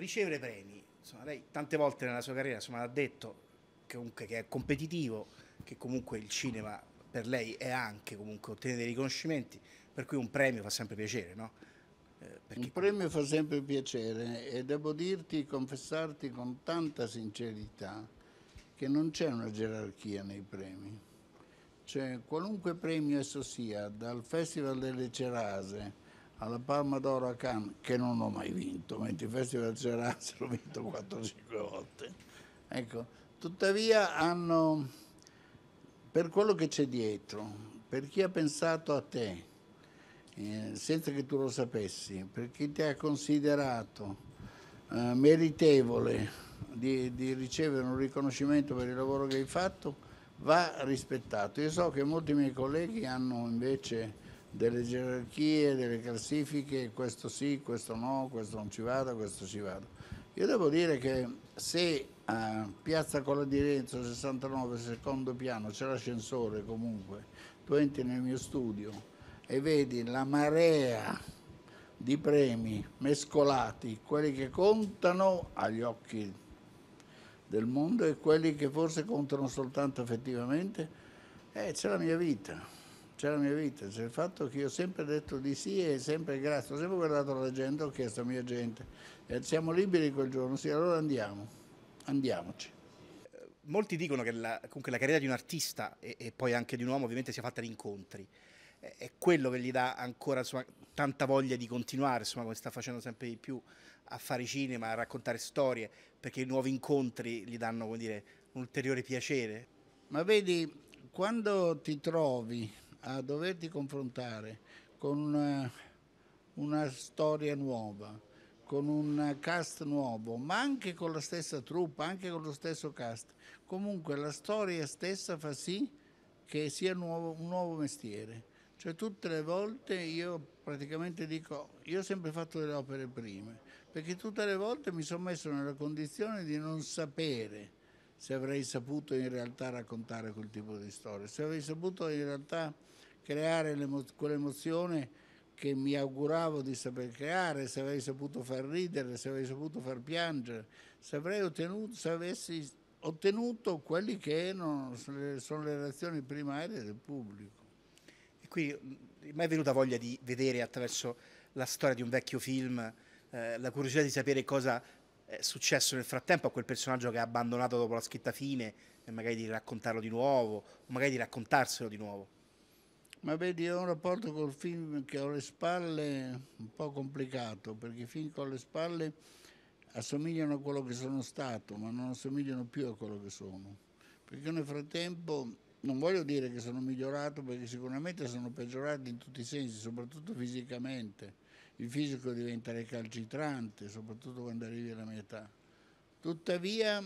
ricevere premi. Insomma, lei tante volte nella sua carriera insomma, ha detto che, comunque, che è competitivo, che comunque il cinema per lei è anche comunque ottenere dei riconoscimenti, per cui un premio fa sempre piacere, no? Eh, un premio fa sempre piacere e devo dirti, confessarti con tanta sincerità che non c'è una gerarchia nei premi. Cioè, qualunque premio esso sia, dal Festival delle Cerase alla Palma d'Oro a Cannes, che non ho mai vinto, mentre il Festival di Ceranza l'ho vinto 4-5 volte. Ecco, tuttavia hanno, per quello che c'è dietro, per chi ha pensato a te, eh, senza che tu lo sapessi, per chi ti ha considerato eh, meritevole di, di ricevere un riconoscimento per il lavoro che hai fatto, va rispettato. Io so che molti miei colleghi hanno invece delle gerarchie, delle classifiche, questo sì, questo no, questo non ci vado, questo ci vado. Io devo dire che se a eh, Piazza Cola di Renzo 69, secondo piano, c'è l'ascensore comunque, tu entri nel mio studio e vedi la marea di premi mescolati, quelli che contano agli occhi del mondo e quelli che forse contano soltanto effettivamente, eh, c'è la mia vita c'è la mia vita, c'è il fatto che io ho sempre detto di sì e sempre grazie, ho sempre guardato la gente, ho chiesto a mia gente, eh, siamo liberi quel giorno, sì, allora andiamo, andiamoci. Molti dicono che la, comunque la carriera di un artista e, e, poi anche di un uomo ovviamente sia fatta di incontri, è, è quello che gli dà ancora insomma, tanta voglia di continuare, insomma, come sta facendo sempre di più, a fare cinema, a raccontare storie, perché i nuovi incontri gli danno dire, un ulteriore piacere. Ma vedi, quando ti trovi a doverti confrontare con una, una storia nuova, con un cast nuovo, ma anche con la stessa truppa, anche con lo stesso cast. Comunque la storia stessa fa sì che sia nuovo, un nuovo mestiere. Cioè tutte le volte io praticamente dico, io ho sempre fatto delle opere prime, perché tutte le volte mi sono messo nella condizione di non sapere se avrei saputo in realtà raccontare quel tipo di storia, se avrei saputo in realtà creare quell'emozione che mi auguravo di saper creare, se avrei saputo far ridere, se avrei saputo far piangere, se, ottenuto, se avessi ottenuto quelli che non, sono le reazioni primarie del pubblico. E qui mi mm, è venuta voglia di vedere attraverso la storia di un vecchio film eh, la curiosità di sapere cosa è successo nel frattempo a quel personaggio che ha abbandonato dopo la scritta fine e magari di raccontarlo di nuovo, o magari di raccontarselo di nuovo. Ma vedi, ho un rapporto col film che ho alle spalle un po' complicato, perché i film che ho alle spalle assomigliano a quello che sono stato, ma non assomigliano più a quello che sono. Perché nel frattempo non voglio dire che sono migliorato, perché sicuramente sono peggiorato in tutti i sensi, soprattutto fisicamente il fisico diventa recalcitrante, soprattutto quando arrivi alla metà. Tuttavia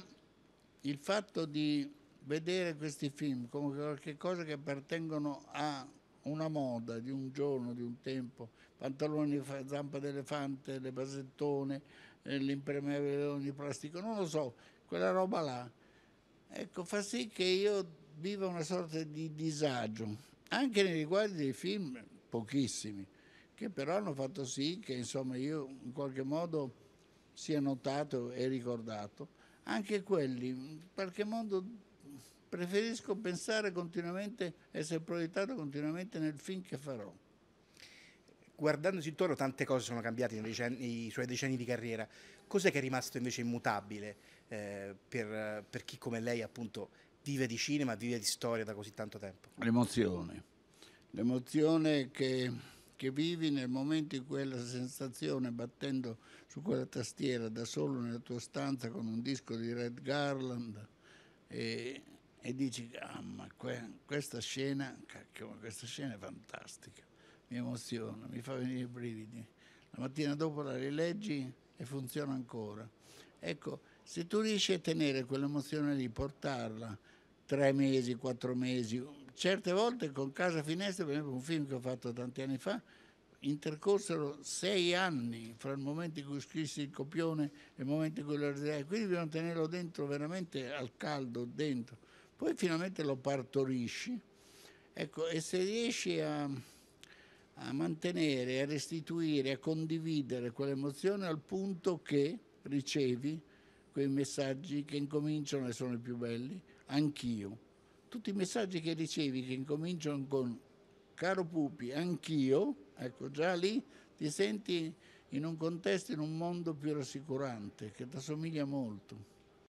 il fatto di vedere questi film come qualcosa che appartengono a una moda di un giorno, di un tempo, pantaloni zampa d'elefante, le basettone, eh, l'impermeabile di plastico, non lo so, quella roba là, ecco, fa sì che io viva una sorta di disagio, anche nei riguardi dei film pochissimi, che però hanno fatto sì che insomma, io in qualche modo sia notato e ricordato. Anche quelli, in qualche modo preferisco pensare continuamente, essere proiettato continuamente nel film che farò. Guardandosi intorno tante cose sono cambiate nei, suoi decenni di carriera, cos'è che è rimasto invece immutabile eh, per, per chi come lei appunto vive di cinema, vive di storia da così tanto tempo? L'emozione, l'emozione che che vivi nel momento in cui hai la sensazione, battendo su quella tastiera da solo nella tua stanza con un disco di Red Garland, e, e dici, ah, ma que, questa scena, cacchio, ma questa scena è fantastica, mi emoziona, mi fa venire i brividi. La mattina dopo la rileggi e funziona ancora. Ecco, se tu riesci a tenere quell'emozione lì, portarla tre mesi, quattro mesi, certe volte con Casa Finestra, per esempio un film che ho fatto tanti anni fa, intercorsero sei anni fra il momento in cui scrissi il copione e il momento in cui lo realizzai, quindi bisogna tenerlo dentro veramente al caldo, dentro. Poi finalmente lo partorisci, ecco, e se riesci a, a mantenere, a restituire, a condividere quell'emozione al punto che ricevi quei messaggi che incominciano e sono i più belli, anch'io tutti i messaggi che ricevi che incominciano con caro Pupi, anch'io, ecco già lì ti senti in un contesto, in un mondo più rassicurante che ti assomiglia molto.